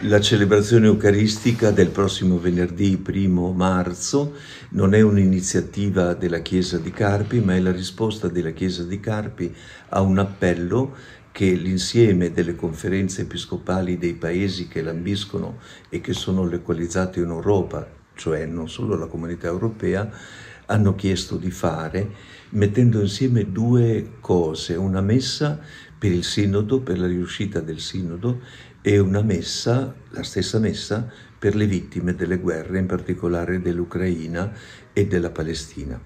La celebrazione eucaristica del prossimo venerdì 1 marzo non è un'iniziativa della Chiesa di Carpi, ma è la risposta della Chiesa di Carpi a un appello che l'insieme delle conferenze episcopali dei paesi che lambiscono e che sono localizzate in Europa, cioè non solo la comunità europea, hanno chiesto di fare mettendo insieme due cose, una messa per il sinodo, per la riuscita del sinodo e una messa, la stessa messa, per le vittime delle guerre, in particolare dell'Ucraina e della Palestina.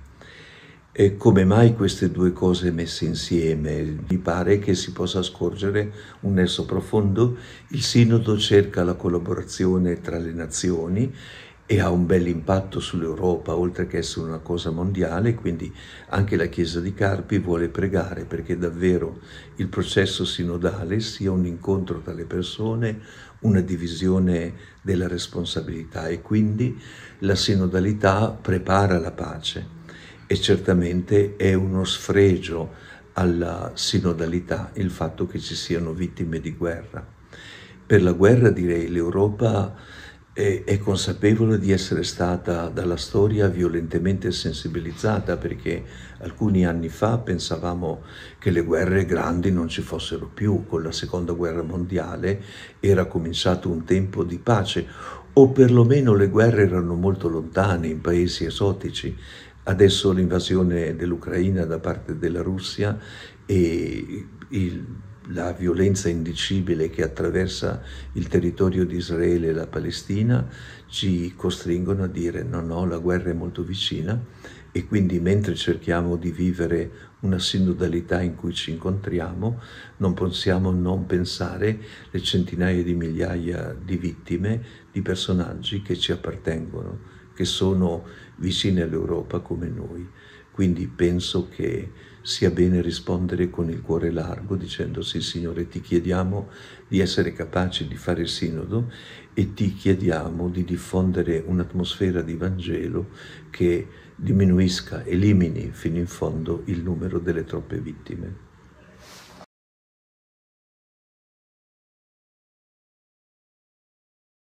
E come mai queste due cose messe insieme? Mi pare che si possa scorgere un nesso profondo. Il Sinodo cerca la collaborazione tra le nazioni e ha un bel impatto sull'Europa, oltre che essere una cosa mondiale, quindi anche la Chiesa di Carpi vuole pregare perché davvero il processo sinodale sia un incontro tra le persone, una divisione della responsabilità e quindi la sinodalità prepara la pace e certamente è uno sfregio alla sinodalità il fatto che ci siano vittime di guerra. Per la guerra direi l'Europa è, è consapevole di essere stata dalla storia violentemente sensibilizzata perché alcuni anni fa pensavamo che le guerre grandi non ci fossero più, con la seconda guerra mondiale era cominciato un tempo di pace o perlomeno le guerre erano molto lontane in paesi esotici. Adesso l'invasione dell'Ucraina da parte della Russia e il la violenza indicibile che attraversa il territorio di Israele e la Palestina ci costringono a dire no, no, la guerra è molto vicina e quindi mentre cerchiamo di vivere una sinodalità in cui ci incontriamo, non possiamo non pensare le centinaia di migliaia di vittime, di personaggi che ci appartengono che sono vicine all'Europa come noi. Quindi penso che sia bene rispondere con il cuore largo dicendo sì Signore ti chiediamo di essere capaci di fare il sinodo e ti chiediamo di diffondere un'atmosfera di Vangelo che diminuisca, elimini fino in fondo il numero delle troppe vittime.